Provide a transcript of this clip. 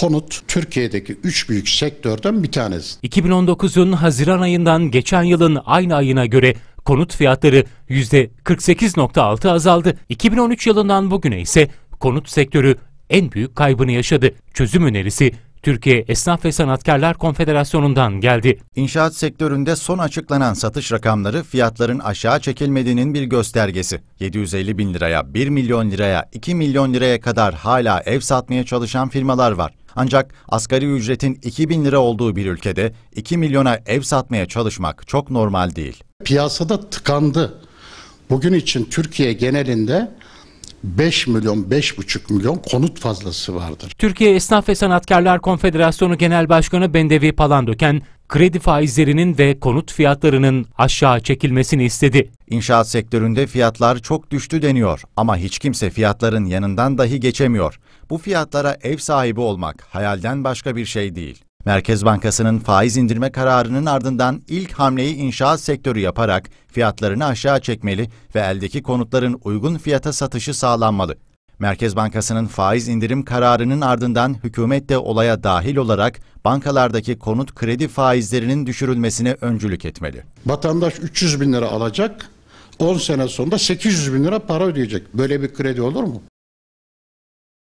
konut Türkiye'deki üç büyük sektörden bir tanesi. 2019'un Haziran ayından geçen yılın aynı ayına göre konut fiyatları %48.6 azaldı. 2013 yılından bugüne ise konut sektörü en büyük kaybını yaşadı. Çözüm önerisi Türkiye Esnaf ve Sanatkarlar Konfederasyonu'ndan geldi. İnşaat sektöründe son açıklanan satış rakamları fiyatların aşağı çekilmediğinin bir göstergesi. 750 bin liraya, 1 milyon liraya, 2 milyon liraya kadar hala ev satmaya çalışan firmalar var. Ancak asgari ücretin 2000 lira olduğu bir ülkede 2 milyona ev satmaya çalışmak çok normal değil. Piyasada tıkandı. Bugün için Türkiye genelinde 5 milyon 5,5 milyon konut fazlası vardır. Türkiye Esnaf ve Sanatkarlar Konfederasyonu Genel Başkanı Bendevi Palandöken kredi faizlerinin ve konut fiyatlarının aşağı çekilmesini istedi. İnşaat sektöründe fiyatlar çok düştü deniyor ama hiç kimse fiyatların yanından dahi geçemiyor. Bu fiyatlara ev sahibi olmak hayalden başka bir şey değil. Merkez Bankası'nın faiz indirme kararının ardından ilk hamleyi inşaat sektörü yaparak fiyatlarını aşağı çekmeli ve eldeki konutların uygun fiyata satışı sağlanmalı. Merkez Bankası'nın faiz indirim kararının ardından hükümet de olaya dahil olarak bankalardaki konut kredi faizlerinin düşürülmesine öncülük etmeli. Vatandaş 300 bin lira alacak, 10 sene sonunda 800 bin lira para ödeyecek. Böyle bir kredi olur mu?